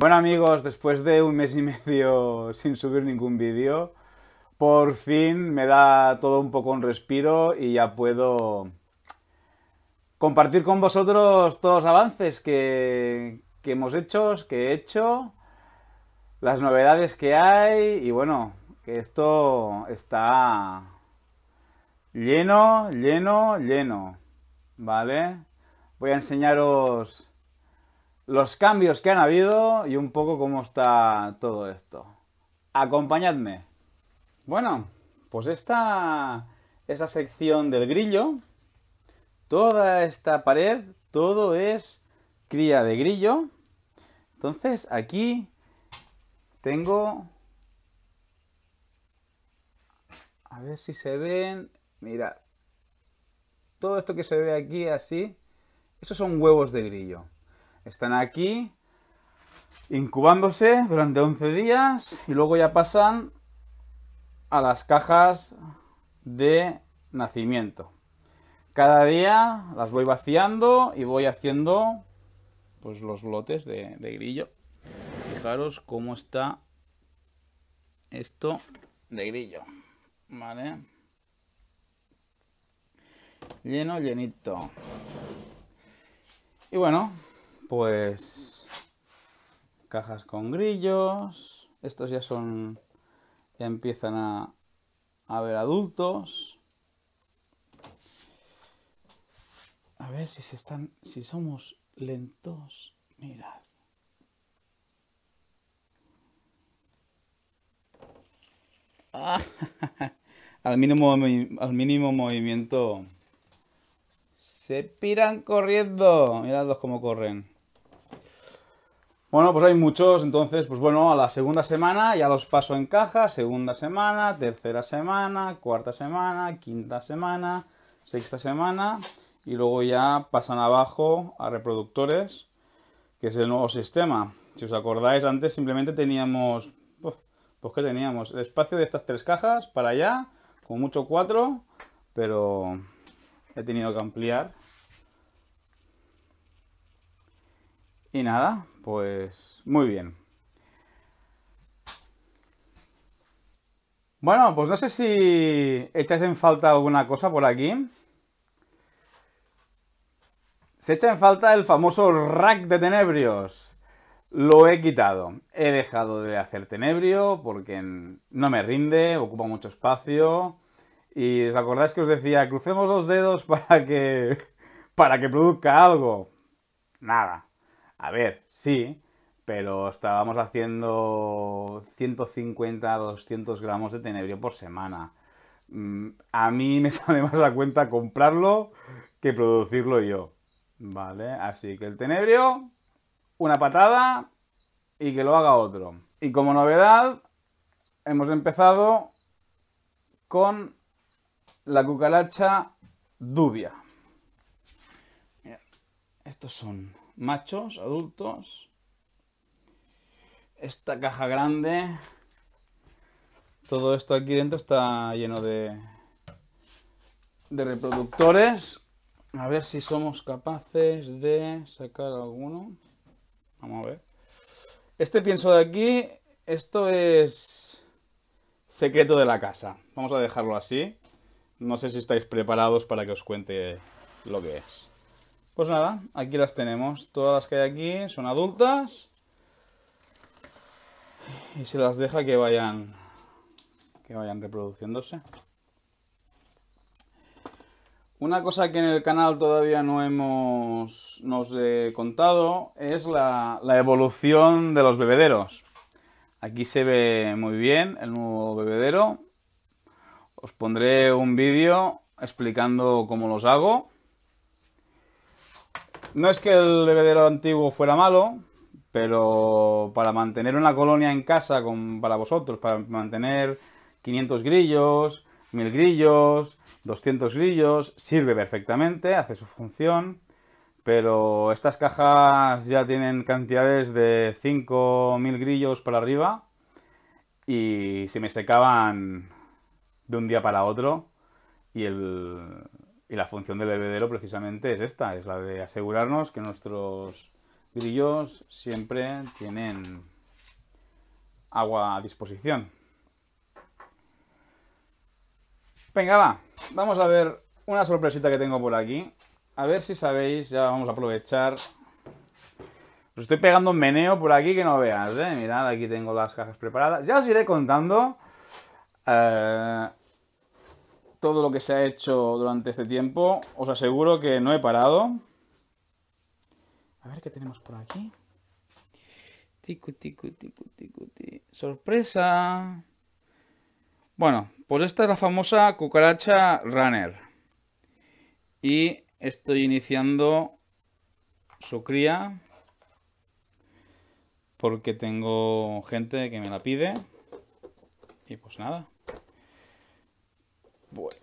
Bueno amigos, después de un mes y medio sin subir ningún vídeo, por fin me da todo un poco un respiro y ya puedo compartir con vosotros todos los avances que, hemos hecho, que he hecho, las novedades que hay y bueno, que esto está lleno, lleno, lleno, ¿vale? Voy a enseñaros los cambios que han habido y un poco cómo está todo esto. Acompañadme. Bueno, pues esta, esa sección del grillo, toda esta pared, todo es cría de grillo. Entonces aquí tengo... A ver si se ven... Mira, Todo esto que se ve aquí así, esos son huevos de grillo. Están aquí incubándose durante 11 días y luego ya pasan a las cajas de nacimiento. Cada día las voy vaciando y voy haciendo pues los lotes de, de grillo. Fijaros cómo está esto de grillo. Vale. Lleno, llenito. Y bueno, pues cajas con grillos. Estos ya son, ya empiezan a, a ver adultos. A ver si se están, si somos lentos. Mirad. al, mínimo, al mínimo movimiento se piran corriendo. Miradlos cómo corren. Bueno, pues hay muchos, entonces, pues bueno, a la segunda semana ya los paso en caja, segunda semana, tercera semana, cuarta semana, quinta semana, sexta semana, y luego ya pasan abajo a reproductores, que es el nuevo sistema. Si os acordáis, antes simplemente teníamos, pues, que teníamos el espacio de estas tres cajas para allá, con mucho cuatro, pero he tenido que ampliar Y nada, pues muy bien. Bueno, pues no sé si echáis en falta alguna cosa por aquí. Se echa en falta el famoso rack de tenebrios. Lo he quitado. He dejado de hacer tenebrio porque no me rinde, ocupa mucho espacio. Y os acordáis que os decía, crucemos los dedos para que, para que produzca algo. Nada, a ver, sí, pero estábamos haciendo 150 a 200 gramos de tenebrio por semana. Mm, a mí me sale más la cuenta comprarlo que producirlo yo. Vale, así que el tenebrio, una patada y que lo haga otro. Y como novedad, hemos empezado con la cucaracha dubia. estos son machos, adultos. Esta caja grande. Todo esto aquí dentro está lleno de, de reproductores. A ver si somos capaces de sacar alguno. Vamos a ver. Este pienso de aquí, esto es secreto de la casa. Vamos a dejarlo así. No sé si estáis preparados para que os cuente lo que es. Pues nada, aquí las tenemos. Todas las que hay aquí son adultas. Y se las deja que vayan que vayan reproduciéndose. Una cosa que en el canal todavía no hemos nos he contado es la evolución de los bebederos. Aquí se ve muy bien el nuevo bebedero. Os pondré un vídeo explicando cómo los hago no es que el bebedero antiguo fuera malo, pero para mantener una colonia en casa para vosotros, para mantener 500 grillos, 1000 grillos, 200 grillos, sirve perfectamente, hace su función, pero estas cajas ya tienen cantidades de 5000 grillos para arriba y se me secaban de un día para otro y el, y la función del bebedero precisamente es esta, es la de asegurarnos que nuestros grillos siempre tienen agua a disposición. Venga, va, vamos a ver una sorpresita que tengo por aquí. A ver si sabéis, ya vamos a aprovechar. Os estoy pegando un meneo por aquí que no veas, ¿eh? Mirad, aquí tengo las cajas preparadas. Ya os iré contando eh, todo lo que se ha hecho durante este tiempo. Os aseguro que no he parado. A ver qué tenemos por aquí. Ticu, ¡Sorpresa! Bueno, pues esta es la famosa cucaracha runner. Y estoy iniciando su cría. Porque tengo gente que me la pide. Y pues nada. Pues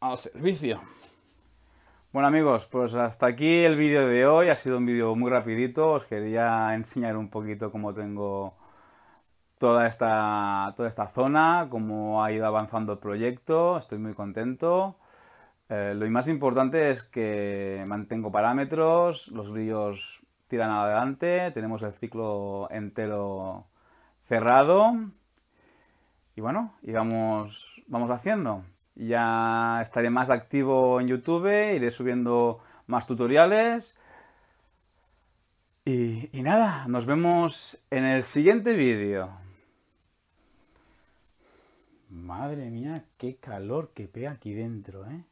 al servicio. Bueno amigos, pues hasta aquí el vídeo de hoy. Ha sido un vídeo muy rapidito. Os quería enseñar un poquito cómo tengo toda esta, toda esta zona, cómo ha ido avanzando el proyecto. Estoy muy contento. Eh, lo más importante es que mantengo parámetros, los ríos tiran adelante, tenemos el ciclo entero cerrado y bueno, y vamos, vamos haciendo. Ya estaré más activo en YouTube, iré subiendo más tutoriales. Y, nada, nos vemos en el siguiente vídeo. Madre mía, qué calor que pega aquí dentro, ¿eh?